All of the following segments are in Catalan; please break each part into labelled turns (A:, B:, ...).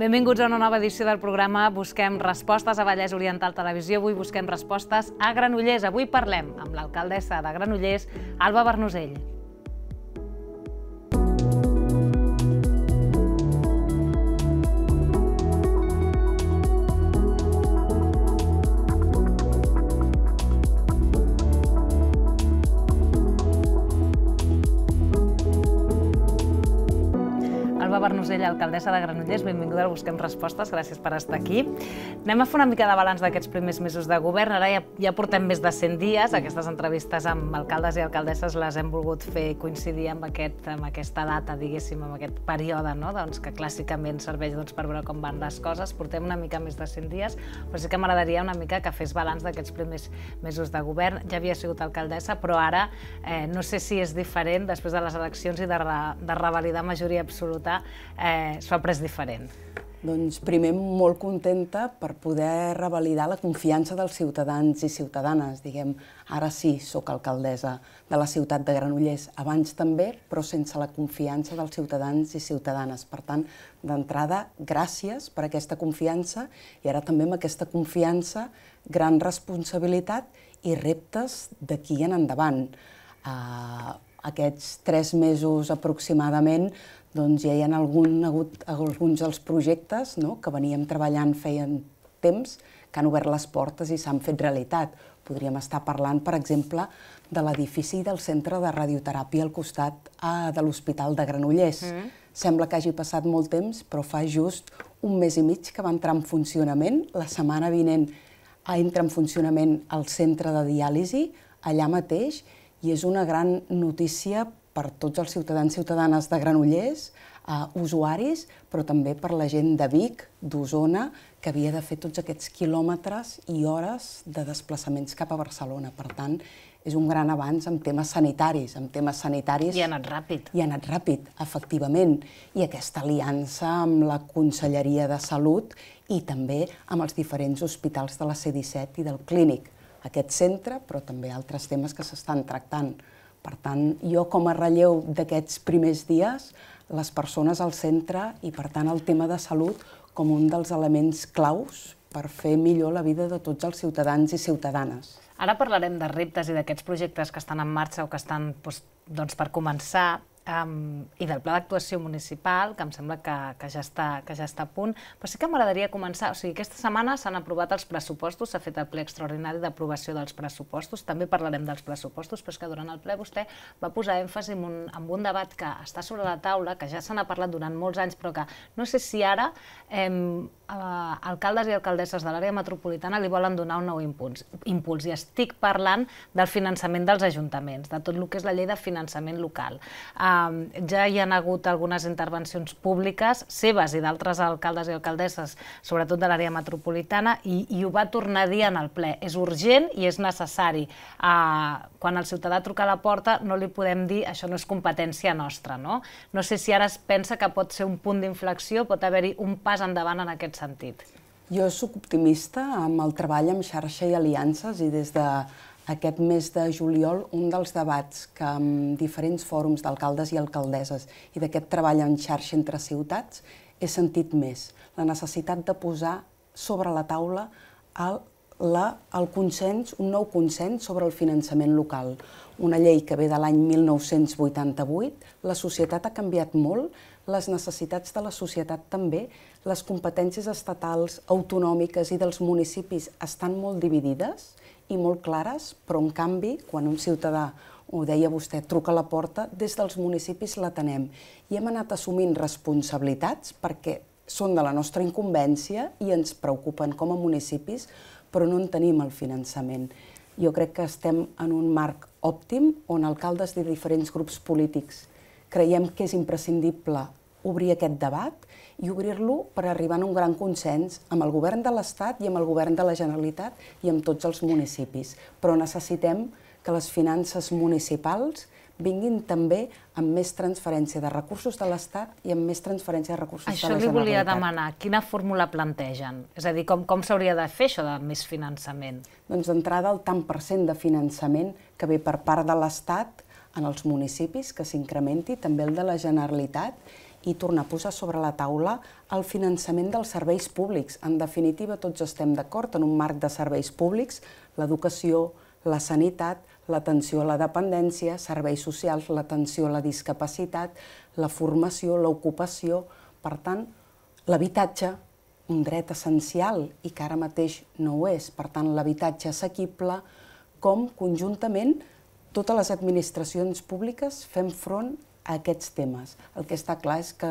A: Benvinguts a una nova edició del programa Busquem respostes a Vallès Oriental Televisió. Avui busquem respostes a Granollers. Avui parlem amb l'alcaldessa de Granollers, Alba Bernusell. Torrella, alcaldessa de Granollers. Benvinguda al Busquem Respostes, gràcies per estar aquí. Anem a fer una mica de balanç d'aquests primers mesos de govern. Ara ja, ja portem més de 100 dies. Aquestes entrevistes amb alcaldes i alcaldesses les hem volgut fer coincidir amb, aquest, amb aquesta data, diguéssim, amb aquest període, no? doncs, que clàssicament serveix doncs, per veure com van les coses. Portem una mica més de 100 dies, però sí que m'agradaria una mica que fes balanç d'aquests primers mesos de govern. Ja havia sigut alcaldessa, però ara eh, no sé si és diferent després de les eleccions i de, re, de revalidar majoria absoluta eh, es fa pres diferent?
B: Doncs primer molt contenta per poder revalidar la confiança dels ciutadans i ciutadanes. Diguem, ara sí, sóc alcaldessa de la ciutat de Granollers, abans també, però sense la confiança dels ciutadans i ciutadanes. Per tant, d'entrada, gràcies per aquesta confiança i ara també amb aquesta confiança, gran responsabilitat i reptes d'aquí en endavant. Uh, aquests tres mesos aproximadament doncs ja hi ha algun, hagut alguns dels projectes no? que veníem treballant feien temps que han obert les portes i s'han fet realitat. Podríem estar parlant, per exemple, de l'edifici del centre de radioteràpia al costat a, de l'Hospital de Granollers. Mm. Sembla que hagi passat molt temps, però fa just un mes i mig que va entrar en funcionament. La setmana vinent entra en funcionament el centre de diàlisi allà mateix i és una gran notícia per tots els ciutadans i ciutadanes de Granollers, eh, usuaris, però també per la gent de Vic, d'Osona, que havia de fer tots aquests quilòmetres i hores de desplaçaments cap a Barcelona. Per tant, és un gran avanç en temes sanitaris, en temes sanitaris... I ha anat ràpid. I ha anat ràpid, efectivament. I aquesta aliança amb la Conselleria de Salut i també amb els diferents hospitals de la C-17 i del Clínic. Aquest centre, però també altres temes que s'estan tractant. Per tant, jo com a relleu d'aquests primers dies, les persones al centre i, per tant, el tema de salut com un dels elements claus per fer millor la vida de tots els ciutadans i ciutadanes.
A: Ara parlarem de reptes i d'aquests projectes que estan en marxa o que estan doncs, doncs, per començar, um, i del pla d'actuació municipal, que em sembla que, que, ja està, que ja està a punt, però sí que m'agradaria començar, o sigui, aquesta setmana s'han aprovat els pressupostos, s'ha fet el ple extraordinari d'aprovació dels pressupostos, també parlarem dels pressupostos, però és que durant el ple vostè va posar èmfasi en un, en un debat que està sobre la taula, que ja se n'ha parlat durant molts anys, però que no sé si ara... Eh, eh, alcaldes i alcaldesses de l'àrea metropolitana li volen donar un nou impuls, impuls. I estic parlant del finançament dels ajuntaments, de tot el que és la llei de finançament local. Eh, ja hi han hagut algunes intervencions públiques seves i d'altres alcaldes i alcaldesses, sobretot de l'àrea metropolitana, i, i ho va tornar a dir en el ple. És urgent i és necessari. Eh, quan el ciutadà truca a la porta no li podem dir això no és competència nostra. No, no sé si ara es pensa que pot ser un punt d'inflexió, pot haver-hi un pas endavant en aquest sentit sentit?
B: Jo sóc optimista amb el treball amb xarxa i aliances i des de aquest mes de juliol un dels debats que amb diferents fòrums d'alcaldes i alcaldesses i d'aquest treball en xarxa entre ciutats he sentit més. La necessitat de posar sobre la taula el, la, el consens, un nou consens sobre el finançament local. Una llei que ve de l'any 1988, la societat ha canviat molt, les necessitats de la societat també, les competències estatals, autonòmiques i dels municipis estan molt dividides i molt clares, però en canvi, quan un ciutadà, ho deia vostè, truca a la porta, des dels municipis l'atenem. I hem anat assumint responsabilitats perquè són de la nostra incumbència i ens preocupen com a municipis, però no en tenim el finançament. Jo crec que estem en un marc òptim on alcaldes de diferents grups polítics creiem que és imprescindible obrir aquest debat i obrir-lo per arribar a un gran consens amb el govern de l'Estat i amb el govern de la Generalitat i amb tots els municipis. Però necessitem que les finances municipals vinguin també amb més transferència de recursos de l'Estat i amb més transferència de recursos això de la Generalitat. Això li volia demanar,
A: quina fórmula plantegen? És a dir, com, com s'hauria de fer això de més finançament?
B: Doncs d'entrada el tant per cent de finançament que ve per part de l'Estat en els municipis, que s'incrementi també el de la Generalitat i tornar a posar sobre la taula el finançament dels serveis públics. En definitiva, tots estem d'acord en un marc de serveis públics, l'educació, la sanitat, l'atenció a la dependència, serveis socials, l'atenció a la discapacitat, la formació, l'ocupació, per tant, l'habitatge, un dret essencial i que ara mateix no ho és. Per tant, l'habitatge assequible, com conjuntament totes les administracions públiques fem front a aquests temes. El que està clar és que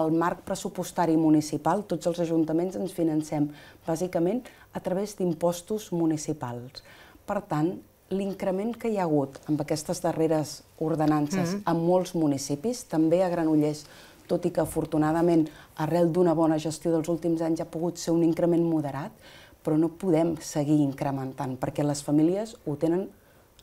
B: el marc pressupostari municipal, tots els ajuntaments ens financem bàsicament a través d'impostos municipals. Per tant, l'increment que hi ha hagut amb aquestes darreres ordenances mm -hmm. en molts municipis, també a Granollers, tot i que afortunadament arrel d'una bona gestió dels últims anys ha pogut ser un increment moderat, però no podem seguir incrementant perquè les famílies ho tenen,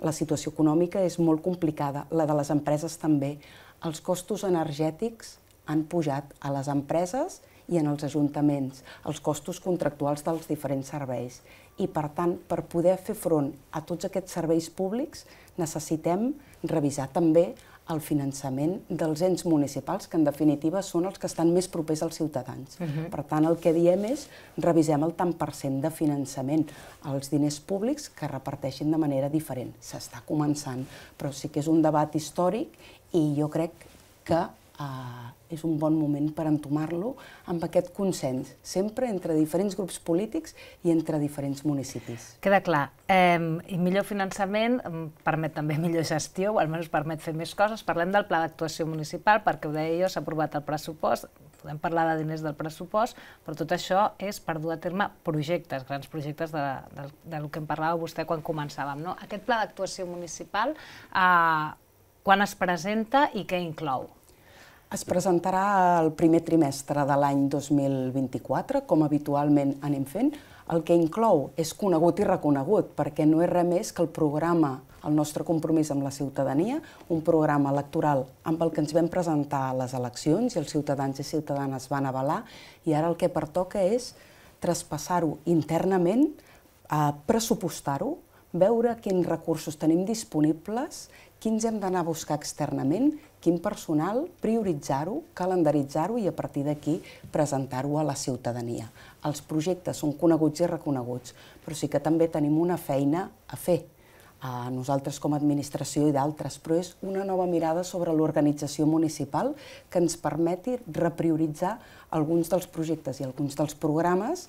B: la situació econòmica és molt complicada, la de les empreses també, els costos energètics han pujat a les empreses i en els ajuntaments, els costos contractuals dels diferents serveis. I, per tant, per poder fer front a tots aquests serveis públics, necessitem revisar també el finançament dels ens municipals, que en definitiva són els que estan més propers als ciutadans. Uh -huh. Per tant, el que diem és revisem el tant per cent de finançament als diners públics que reparteixin de manera diferent. S'està començant, però sí que és un debat històric i jo crec que eh, és un bon moment per entomar-lo amb aquest consens, sempre entre diferents grups polítics i entre diferents municipis.
A: Queda clar. Eh, I millor finançament permet també millor gestió, o almenys permet fer més coses. Parlem del pla d'actuació municipal, perquè ho deia jo, s'ha aprovat el pressupost, podem parlar de diners del pressupost, però tot això és per dur a terme projectes, grans projectes de, de, de, lo que em parlava vostè quan començàvem. No? Aquest pla d'actuació municipal eh, quan es presenta i què inclou? Es presentarà
B: el primer trimestre de l'any 2024, com habitualment anem fent. El que inclou és conegut i reconegut, perquè no és res més que el programa el nostre compromís amb la ciutadania, un programa electoral amb el que ens vam presentar a les eleccions i els ciutadans i ciutadanes van avalar i ara el que pertoca és traspassar-ho internament, eh, pressupostar-ho, veure quins recursos tenim disponibles quins hem d'anar a buscar externament, quin personal, prioritzar-ho, calendaritzar-ho i a partir d'aquí presentar-ho a la ciutadania. Els projectes són coneguts i reconeguts, però sí que també tenim una feina a fer, a nosaltres com a administració i d'altres, però és una nova mirada sobre l'organització municipal que ens permeti reprioritzar alguns dels projectes i alguns dels programes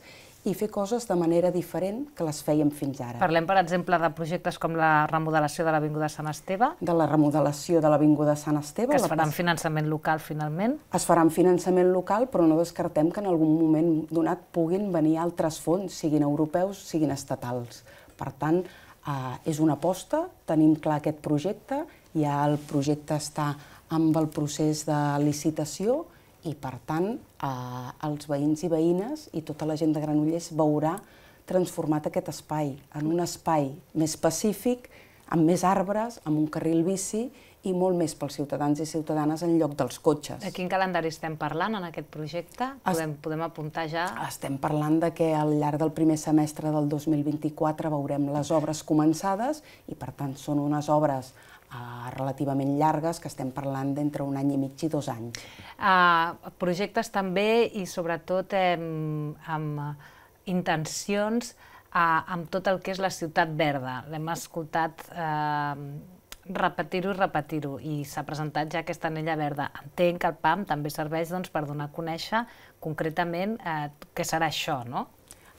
B: i fer coses de manera diferent que les fèiem fins ara. Parlem,
A: per exemple, de projectes com la remodelació de l'Avinguda Sant Esteve? De la remodelació de l'Avinguda Sant Esteve. Que es farà amb finançament local, finalment?
B: Es farà amb finançament local, però no descartem que en algun moment donat puguin venir altres fons, siguin europeus, siguin estatals. Per tant, eh, és una aposta, tenim clar aquest projecte, ja el projecte està amb el procés de licitació, i, per tant, eh, els veïns i veïnes i tota la gent de Granollers veurà transformat aquest espai en un espai més pacífic, amb més arbres, amb un carril bici i molt més pels ciutadans i ciutadanes en lloc dels cotxes. De
A: quin calendari estem parlant en aquest projecte? Podem, es... podem apuntar ja? Estem
B: parlant de que al llarg del primer semestre del 2024 veurem les obres començades i, per tant, són unes obres Eh, relativament llargues, que estem parlant d'entre un any i mig i dos anys.
A: Uh, projectes també i sobretot eh, amb intencions eh, amb tot el que és la ciutat verda. L'hem escoltat eh, repetir-ho i repetir-ho, i s'ha presentat ja aquesta anella verda. Entenc que el PAM també serveix doncs, per donar a conèixer concretament eh, què serà això, no?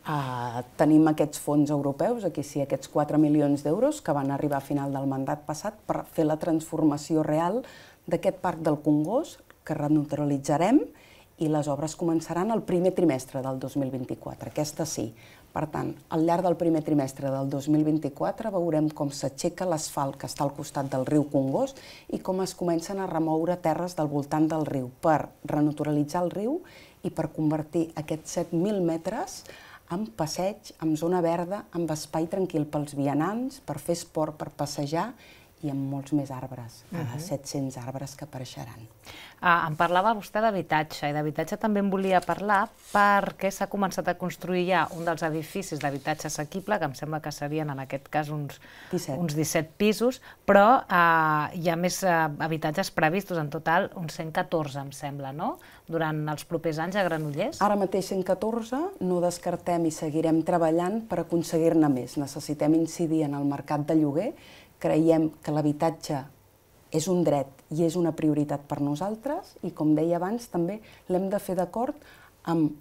B: Uh, tenim aquests fons europeus, aquí sí, aquests 4 milions d'euros que van arribar a final del mandat passat per fer la transformació real d'aquest parc del Congost, que renaturalitzarem i les obres començaran el primer trimestre del 2024, aquesta sí. Per tant, al llarg del primer trimestre del 2024 veurem com s'aixeca l'asfalt que està al costat del riu Congost i com es comencen a remoure terres del voltant del riu per renaturalitzar el riu i per convertir aquests 7.000 metres amb passeig, amb zona verda, amb espai tranquil pels vianants, per fer esport, per passejar i amb molts més arbres, uh -huh. 700 arbres que apareixeran.
A: Ah, em parlava vostè d'habitatge, i d'habitatge també en volia parlar perquè s'ha començat a construir ja un dels edificis d'habitatge assequible, que em sembla que serien en aquest cas uns 17, uns 17 pisos, però ah, hi ha més eh, habitatges previstos, en total uns 114, em sembla, no? Durant els propers anys a Granollers? Ara
B: mateix 114, no descartem i seguirem treballant per aconseguir-ne més. Necessitem incidir en el mercat de lloguer, creiem que l'habitatge és un dret i és una prioritat per nosaltres i, com deia abans, també l'hem de fer d'acord amb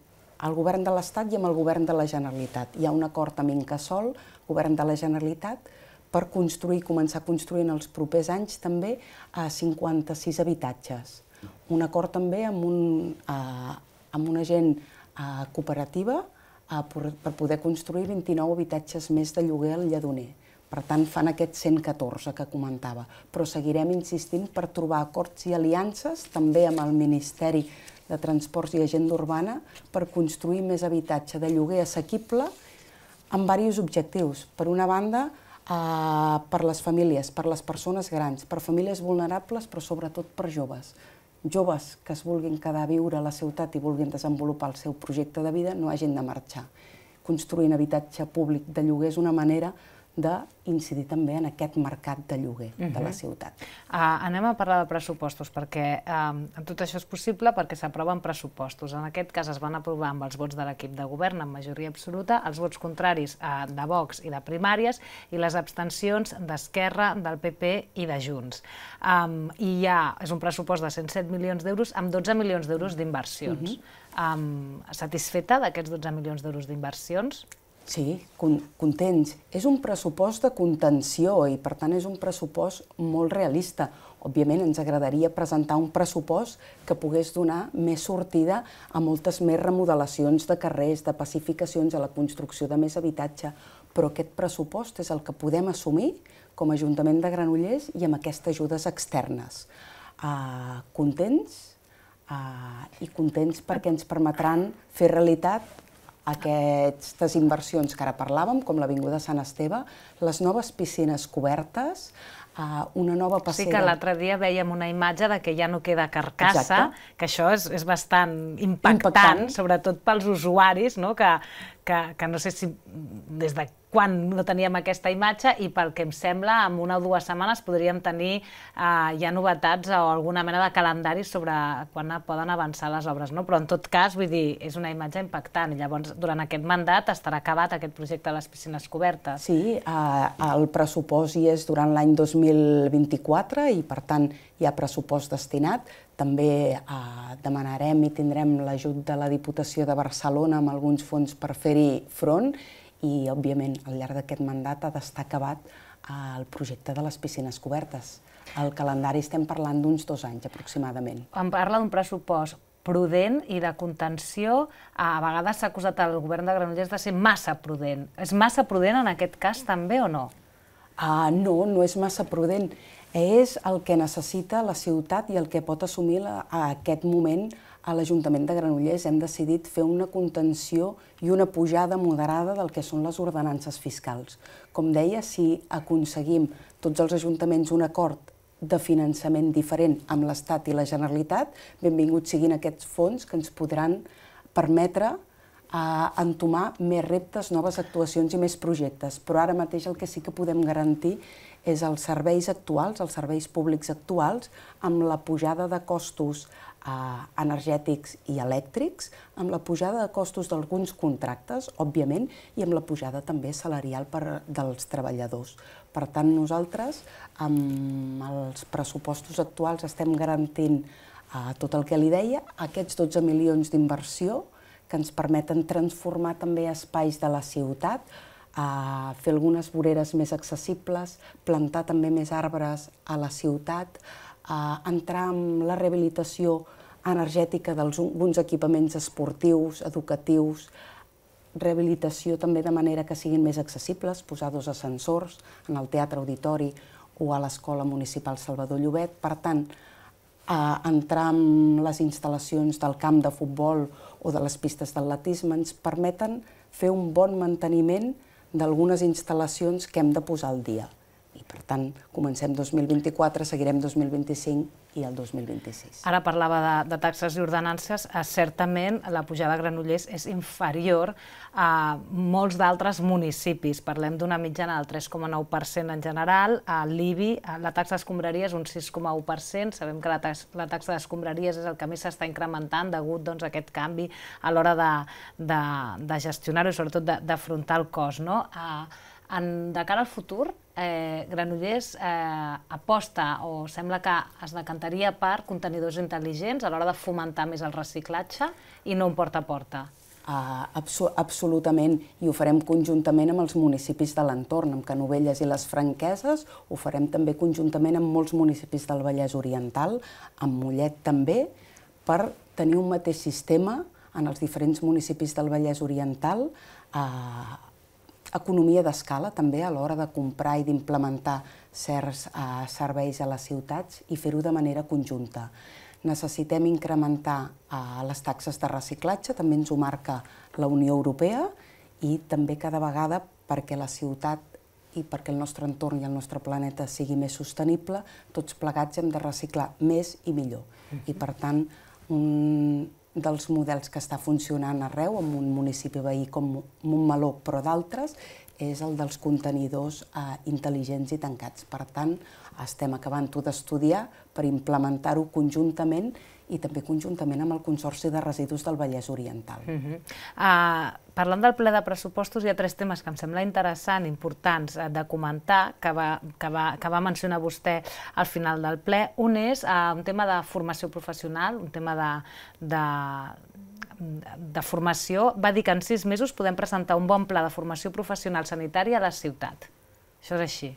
B: el govern de l'Estat i amb el govern de la Generalitat. Hi ha un acord amb Incasol, govern de la Generalitat, per construir, començar a construir en els propers anys també a 56 habitatges. Un acord també amb, un, eh, amb una gent eh, cooperativa eh, per, per poder construir 29 habitatges més de lloguer al Lledoner. Per tant, fan aquest 114 que comentava, però seguirem insistint per trobar acords i aliances també amb el Ministeri de Transports i Agenda Urbana per construir més habitatge de lloguer assequible amb diversos objectius. Per una banda, eh, per les famílies, per les persones grans, per famílies vulnerables, però sobretot per joves. Joves que es vulguin quedar a viure a la ciutat i vulguin desenvolupar el seu projecte de vida no hagin de marxar. Construint habitatge públic de lloguer és una manera d'incidir també en aquest mercat de lloguer uh -huh. de la mhm. ciutat.
A: Uh, anem a parlar de pressupostos, perquè uh, tot això és possible perquè s'aproven pressupostos. En aquest cas es van aprovar amb els vots de l'equip de govern en majoria absoluta, els vots contraris uh, de Vox i de Primàries i les abstencions d'Esquerra, del PP i de Junts. Um, I hi ha, és un pressupost de 107 milions d'euros amb 12 milions d'euros d'inversions. Uh -huh. um, satisfeta d'aquests 12 milions d'euros d'inversions?
B: Sí, con contents. És un pressupost de contenció i, per tant, és un pressupost molt realista. Òbviament, ens agradaria presentar un pressupost que pogués donar més sortida a moltes més remodelacions de carrers, de pacificacions, a la construcció de més habitatge, però aquest pressupost és el que podem assumir com a Ajuntament de Granollers i amb aquestes ajudes externes. Uh, contents uh, i contents perquè ens permetran fer realitat aquestes inversions que ara parlàvem, com l'Avinguda Sant Esteve, les noves piscines cobertes, eh, una
A: nova passera. Sí que l'altre dia veiem una imatge de que ja no queda carcassa, Exacte. que això és, és bastant impactant, impactant, sobretot pels usuaris, no? que, que, que no sé si des de quan no teníem aquesta imatge i pel que em sembla en una o dues setmanes podríem tenir eh, ja novetats o alguna mena de calendari sobre quan poden avançar les obres. No? Però en tot cas, vull dir, és una imatge impactant. llavors, durant aquest mandat estarà acabat aquest projecte de les piscines cobertes.
B: Sí, eh, el pressupost hi és durant l'any 2024 i per tant hi ha pressupost destinat. També eh, demanarem i tindrem l'ajut de la Diputació de Barcelona amb alguns fons per fer-hi front i, òbviament, al llarg d'aquest mandat ha d'estar acabat eh, el projecte de les piscines cobertes. El calendari estem parlant d'uns dos anys, aproximadament.
A: Quan parla d'un pressupost prudent i de contenció. A vegades s'ha acusat al govern de Granollers de ser massa prudent. És massa prudent en aquest cas també o no?
B: Uh, no, no és massa prudent. És el que necessita la ciutat i el que pot assumir la, a aquest moment a l'Ajuntament de Granollers hem decidit fer una contenció i una pujada moderada del que són les ordenances fiscals. Com deia, si aconseguim tots els ajuntaments un acord de finançament diferent amb l'Estat i la Generalitat, benvinguts siguin aquests fons que ens podran permetre a entomar més reptes, noves actuacions i més projectes. Però ara mateix el que sí que podem garantir és els serveis actuals, els serveis públics actuals, amb la pujada de costos eh, energètics i elèctrics, amb la pujada de costos d'alguns contractes, òbviament, i amb la pujada també salarial per, dels treballadors. Per tant, nosaltres, amb els pressupostos actuals, estem garantint eh, tot el que li deia, aquests 12 milions d'inversió, que ens permeten transformar també espais de la ciutat, a fer algunes voreres més accessibles, plantar també més arbres a la ciutat, a entrar en la rehabilitació energètica d'alguns equipaments esportius, educatius, rehabilitació també de manera que siguin més accessibles, posar dos ascensors en el teatre auditori o a l'Escola Municipal Salvador Llobet. Per tant, a entrar en les instal·lacions del camp de futbol o de les pistes d'atletisme ens permeten fer un bon manteniment d'algunes instal·lacions que hem de posar al dia. I per tant, comencem 2024, seguirem 2025 i el 2026.
A: Ara parlava de, de taxes i ordenances. Eh, certament la pujada a Granollers és inferior a molts d'altres municipis. Parlem d'una mitjana del 3,9% en general. A l'IBI eh, la taxa d'escombraria és un 6,1%. Sabem que la, tax, la taxa d'escombraries és el que més s'està incrementant degut doncs, a aquest canvi a l'hora de, de, de gestionar-ho i sobretot d'afrontar el cost. No? A, eh, en, de cara al futur, eh, Granollers eh, aposta o sembla que es decantaria per contenidors intel·ligents a l'hora de fomentar més el reciclatge i no un porta a porta.
B: Uh, abso absolutament, i ho farem conjuntament amb els municipis de l'entorn, amb Canovelles i les Franqueses, ho farem també conjuntament amb molts municipis del Vallès Oriental, amb Mollet també, per tenir un mateix sistema en els diferents municipis del Vallès Oriental eh, uh, economia d'escala també a l'hora de comprar i d'implementar certs eh, serveis a les ciutats i fer-ho de manera conjunta. Necessitem incrementar eh, les taxes de reciclatge, també ens ho marca la Unió Europea, i també cada vegada perquè la ciutat i perquè el nostre entorn i el nostre planeta sigui més sostenible, tots plegats hem de reciclar més i millor. Uh -huh. I per tant, un, dels models que està funcionant arreu, en un municipi veí com Montmeló, però d'altres, és el dels contenidors eh, intel·ligents i tancats. Per tant, estem acabant-ho d'estudiar per implementar-ho conjuntament i també conjuntament amb el Consorci de Residus del Vallès Oriental.
A: Uh -huh. uh, parlant del ple de pressupostos, hi ha tres temes que em sembla interessant, importants uh, de comentar, que va, que, va, que va mencionar vostè al final del ple. Un és uh, un tema de formació professional, un tema de, de, de formació, va dir que en sis mesos podem presentar un bon pla de formació professional sanitària a la ciutat. Això és així.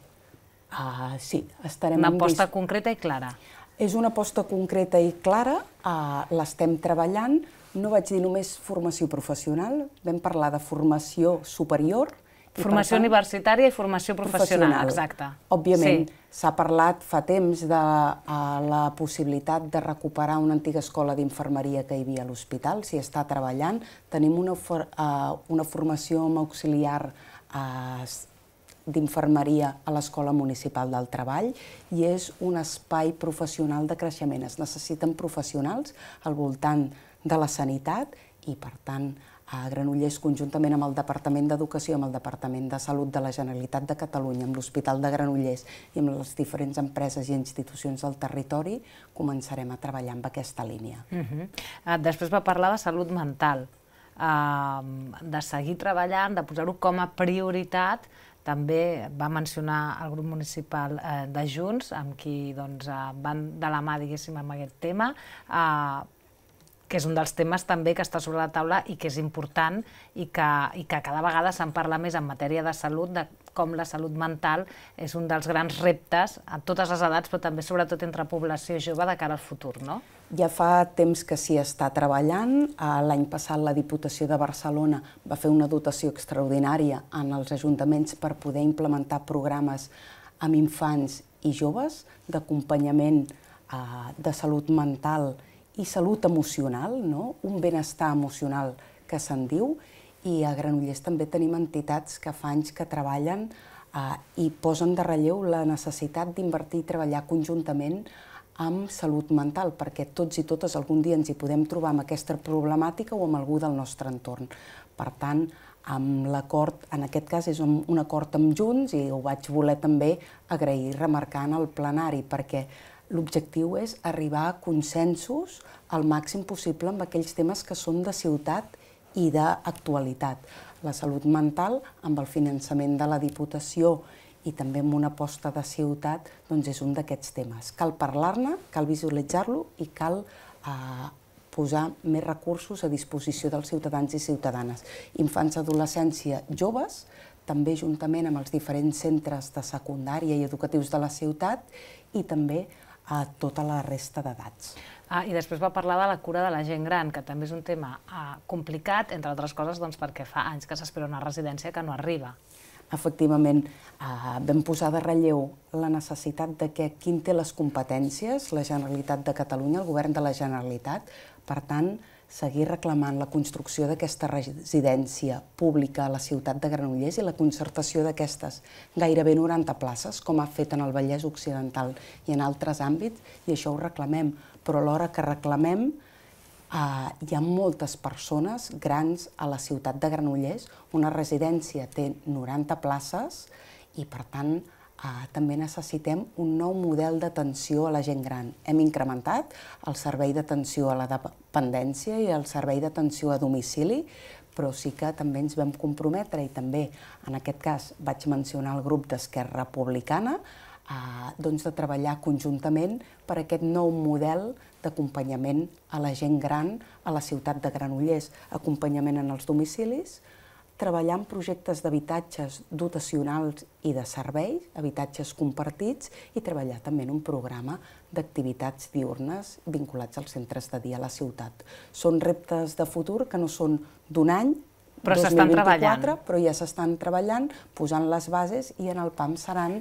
A: Uh, sí, estarem... Una aposta concreta i clara.
B: És una aposta concreta i clara,
A: uh, l'estem treballant.
B: No vaig dir només formació professional, vam parlar de formació superior. I formació tant,
A: universitària i formació professional, professional. exacte. Òbviament,
B: s'ha sí. parlat fa temps de uh, la possibilitat de recuperar una antiga escola d'infermeria que hi havia a l'hospital, s'hi està treballant. Tenim una, for, uh, una formació amb auxiliar d'infermeria a l'Escola Municipal del Treball i és un espai professional de creixement. Es necessiten professionals al voltant de la sanitat i, per tant, a Granollers, conjuntament amb el Departament d'Educació, amb el Departament de Salut de la Generalitat de Catalunya, amb l'Hospital de Granollers i amb les diferents empreses i institucions del territori, començarem a treballar amb aquesta línia.
A: Uh ah, -huh. Després va parlar de salut mental, uh, de seguir treballant, de posar-ho com a prioritat també va mencionar el grup municipal eh, de Junts, amb qui doncs, eh, van de la mà, diguéssim, amb aquest tema, eh, que és un dels temes també que està sobre la taula i que és important i que, i que cada vegada se'n parla més en matèria de salut de com la salut mental és un dels grans reptes a totes les edats, però també sobretot entre població jove de cara al futur, no?
B: Ja fa temps que s'hi està treballant. L'any passat la Diputació de Barcelona va fer una dotació extraordinària en els ajuntaments per poder implementar programes amb infants i joves d'acompanyament eh, de salut mental i salut emocional, no? un benestar emocional que se'n diu, i a Granollers també tenim entitats que fa anys que treballen eh, i posen de relleu la necessitat d'invertir i treballar conjuntament amb salut mental, perquè tots i totes algun dia ens hi podem trobar amb aquesta problemàtica o amb algú del nostre entorn. Per tant, amb l'acord, en aquest cas és un, un acord amb Junts i ho vaig voler també agrair remarcant el plenari, perquè l'objectiu és arribar a consensos al màxim possible amb aquells temes que són de ciutat i d'actualitat. La salut mental, amb el finançament de la Diputació i també amb una aposta de ciutat, doncs és un d'aquests temes. Cal parlar-ne, cal visualitzar-lo i cal eh, posar més recursos a disposició dels ciutadans i ciutadanes. Infants, adolescència, joves, també juntament amb els diferents centres de secundària i educatius de la ciutat i també a tota la resta d'edats.
A: Ah, I després va parlar de la cura de la gent gran, que també és un tema ah, complicat, entre altres coses doncs, perquè fa anys que s'espera una residència que no arriba.
B: Efectivament, eh, vam posar de relleu la necessitat de que quin té les competències, la Generalitat de Catalunya, el govern de la Generalitat, per tant, seguir reclamant la construcció d'aquesta residència pública a la ciutat de Granollers i la concertació d'aquestes gairebé 90 places, com ha fet en el Vallès Occidental i en altres àmbits, i això ho reclamem. Però alhora que reclamem, eh, hi ha moltes persones grans a la ciutat de Granollers, una residència té 90 places i, per tant, eh, també necessitem un nou model d'atenció a la gent gran. Hem incrementat el servei d'atenció a la dependència i el servei d'atenció a domicili, però sí que també ens vam comprometre i també, en aquest cas, vaig mencionar el grup d'Esquerra Republicana, eh, doncs de treballar conjuntament per aquest nou model d'acompanyament a la gent gran a la ciutat de Granollers, acompanyament en els domicilis, treballar en projectes d'habitatges dotacionals i de serveis, habitatges compartits, i treballar també en un programa d'activitats diurnes vinculats als centres de dia a la ciutat. Són reptes de futur que no són d'un any,
A: però s'estan treballant.
B: però ja s'estan treballant, posant les bases i en el PAM seran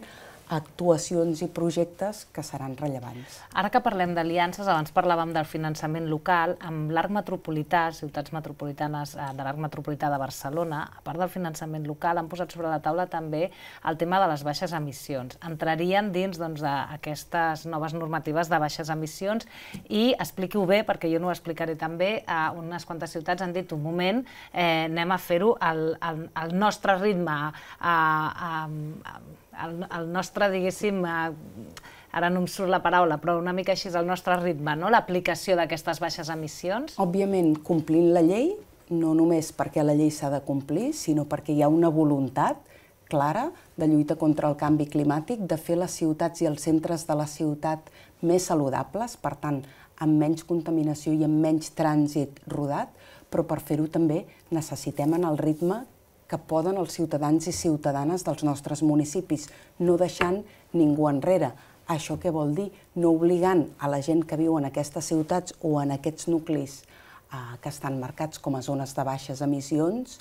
B: actuacions i projectes que seran rellevants.
A: Ara que parlem d'aliances, abans parlàvem del finançament local, amb l'arc metropolità, ciutats metropolitanes eh, de l'arc metropolità de Barcelona, a part del finançament local, han posat sobre la taula també el tema de les baixes emissions. Entrarien dins d'aquestes doncs, noves normatives de baixes emissions i expliqui-ho bé, perquè jo no ho explicaré també, a unes quantes ciutats han dit un moment, eh, anem a fer-ho al, al, al nostre ritme, a, a, a, el, el nostre, diguéssim, eh, ara no em surt la paraula, però una mica així és el nostre ritme, no? l'aplicació d'aquestes baixes emissions? Òbviament,
B: complint la llei, no només perquè la llei s'ha de complir, sinó perquè hi ha una voluntat clara de lluita contra el canvi climàtic, de fer les ciutats i els centres de la ciutat més saludables, per tant, amb menys contaminació i amb menys trànsit rodat, però per fer-ho també necessitem en el ritme que poden els ciutadans i ciutadanes dels nostres municipis, no deixant ningú enrere. Això què vol dir? No obligant a la gent que viu en aquestes ciutats o en aquests nuclis eh, que estan marcats com a zones de baixes emissions,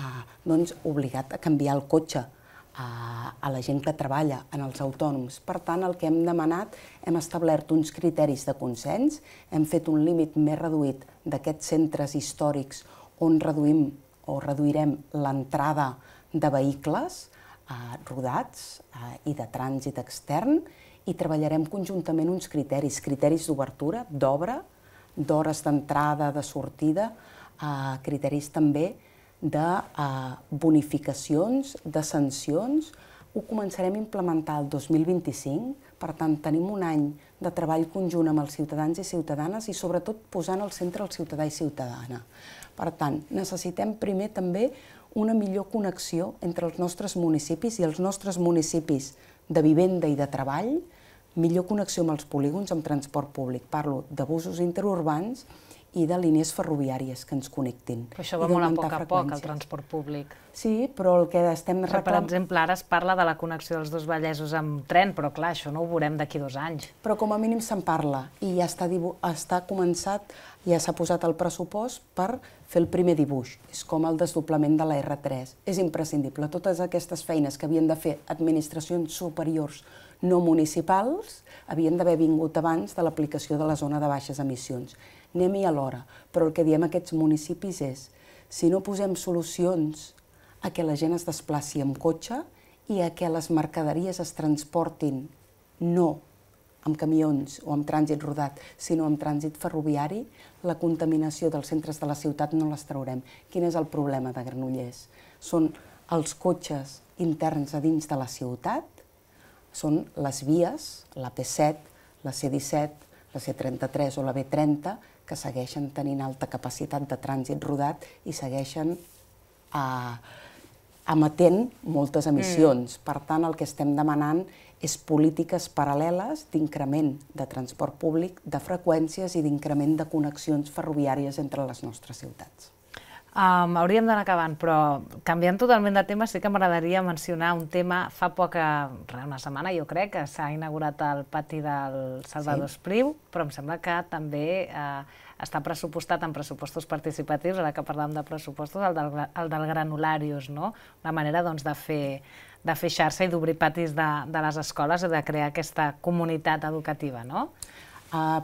B: eh, doncs obligat a canviar el cotxe a, eh, a la gent que treballa, en els autònoms. Per tant, el que hem demanat, hem establert uns criteris de consens, hem fet un límit més reduït d'aquests centres històrics on reduïm o reduirem l'entrada de vehicles eh, rodats eh, i de trànsit extern i treballarem conjuntament uns criteris, criteris d'obertura, d'obra, d'hores d'entrada, de sortida, eh, criteris també de eh, bonificacions, de sancions. Ho començarem a implementar el 2025, per tant tenim un any de treball conjunt amb els ciutadans i ciutadanes i sobretot posant al centre el ciutadà i ciutadana. Per tant, necessitem primer també una millor connexió entre els nostres municipis i els nostres municipis de vivenda i de treball, millor connexió amb els polígons amb transport públic. Parlo d'abusos interurbans, i de línies ferroviàries que ens connectin. Però això va molt a poc a poc, el
A: transport públic. Sí, però el que estem reclamant... Per exemple, ara es parla de la connexió dels dos Vallesos amb tren, però clar, això no ho veurem d'aquí dos anys. Però com a mínim se'n parla
B: i ja està, està començat, ja s'ha posat el pressupost per fer el primer dibuix. És com el desdoblament de la R3. És imprescindible. Totes aquestes feines que havien de fer administracions superiors no municipals havien d'haver vingut abans de l'aplicació de la zona de baixes emissions anem-hi alhora. Però el que diem a aquests municipis és, si no posem solucions a que la gent es desplaci amb cotxe i a que les mercaderies es transportin no amb camions o amb trànsit rodat, sinó amb trànsit ferroviari, la contaminació dels centres de la ciutat no les traurem. Quin és el problema de Granollers? Són els cotxes interns a dins de la ciutat, són les vies, la P7, la C17, la C33 o la B30, que segueixen tenint alta capacitat de trànsit rodat i segueixen eh, emetent moltes mm. emissions. Mm. Per tant, el que estem demanant és polítiques paral·leles d'increment de transport públic, de freqüències i d'increment de connexions ferroviàries entre les nostres ciutats.
A: Um, hauríem d'anar acabant, però canviant totalment de tema, sí que m'agradaria mencionar un tema. Fa poca, eh, una setmana jo crec, que s'ha inaugurat el pati del Salvador sí. Espriu, però em sembla que també eh, està pressupostat en pressupostos participatius, ara que parlàvem de pressupostos, el del, el del granularius, no? Una manera doncs, de, fer, de fer xarxa i d'obrir patis de, de les escoles i de crear aquesta comunitat educativa, no? Uh,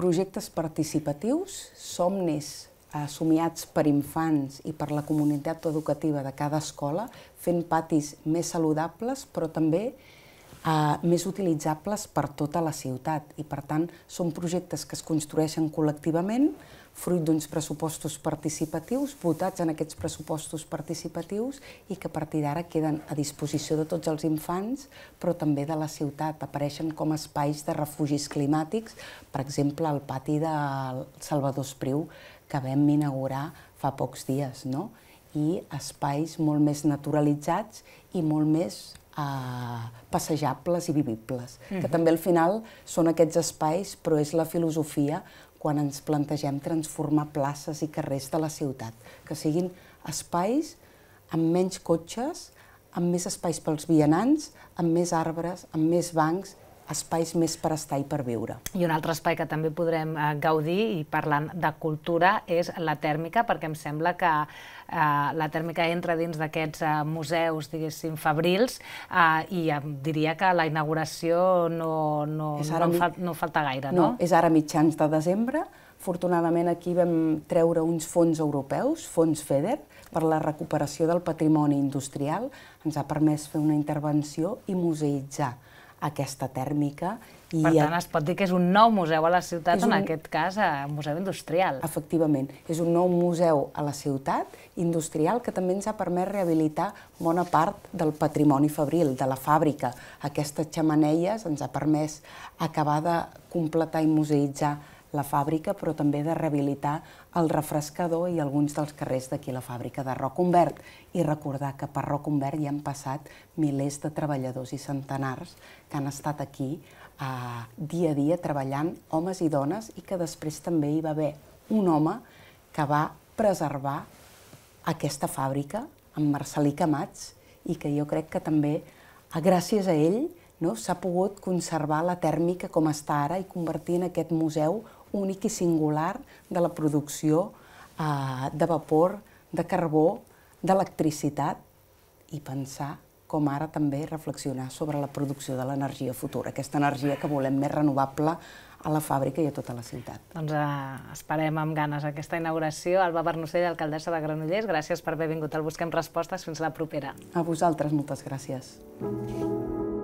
A: projectes participatius, somnis
B: Eh, somiats per infants i per la comunitat educativa de cada escola, fent patis més saludables, però també eh, més utilitzables per tota la ciutat. I, per tant, són projectes que es construeixen col·lectivament, fruit d'uns pressupostos participatius, votats en aquests pressupostos participatius i que a partir d'ara queden a disposició de tots els infants, però també de la ciutat. Apareixen com espais de refugis climàtics, per exemple, el pati del Salvador Espriu, que vam inaugurar fa pocs dies, no? i espais molt més naturalitzats i molt més eh, passejables i vivibles, mm -hmm. que mhm. també al final són aquests espais, però és la filosofia quan ens plantegem transformar places i carrers de la ciutat, que siguin espais amb menys cotxes, amb més espais pels vianants, amb més arbres, amb més bancs espais més per estar i per viure.
A: I un altre espai que també podrem eh, gaudir, i parlant de cultura, és la tèrmica, perquè em sembla que eh, la tèrmica entra dins d'aquests eh, museus, diguéssim, fabrils, eh, i diria que la inauguració no, no, no, no falta gaire, no? No, és
B: ara mitjans de desembre, Afortunadament aquí vam treure uns fons europeus, fons FEDER, per la recuperació del patrimoni industrial. Ens ha permès fer una intervenció i museïtzar aquesta tèrmica.
A: I per tant, es pot dir que és un nou museu a la ciutat, un... en aquest cas, a un museu industrial. Efectivament,
B: és un nou museu a la ciutat, industrial, que també ens ha permès rehabilitar bona part del patrimoni fabril, de la fàbrica. Aquestes xamanelles ens ha permès acabar de completar i museïtzar la fàbrica, però també de rehabilitar el refrescador i alguns dels carrers d'aquí la fàbrica de Roc Humbert i recordar que per Roc Convert hi han passat milers de treballadors i centenars que han estat aquí eh, dia a dia treballant, homes i dones, i que després també hi va haver un home que va preservar aquesta fàbrica, amb Marcelí Camats, i que jo crec que també, eh, gràcies a ell, no, s'ha pogut conservar la tèrmica com està ara i convertir en aquest museu únic i singular de la producció eh, de vapor, de carbó, d'electricitat i pensar com ara també reflexionar sobre la producció de l'energia futura, aquesta energia que volem més renovable a la fàbrica i a tota la ciutat.
A: Doncs eh, esperem amb ganes aquesta inauguració. Alba Bernocell, alcaldessa de Granollers, gràcies per haver vingut al Busquem Respostes. Fins la propera.
B: A vosaltres, moltes gràcies. Mm.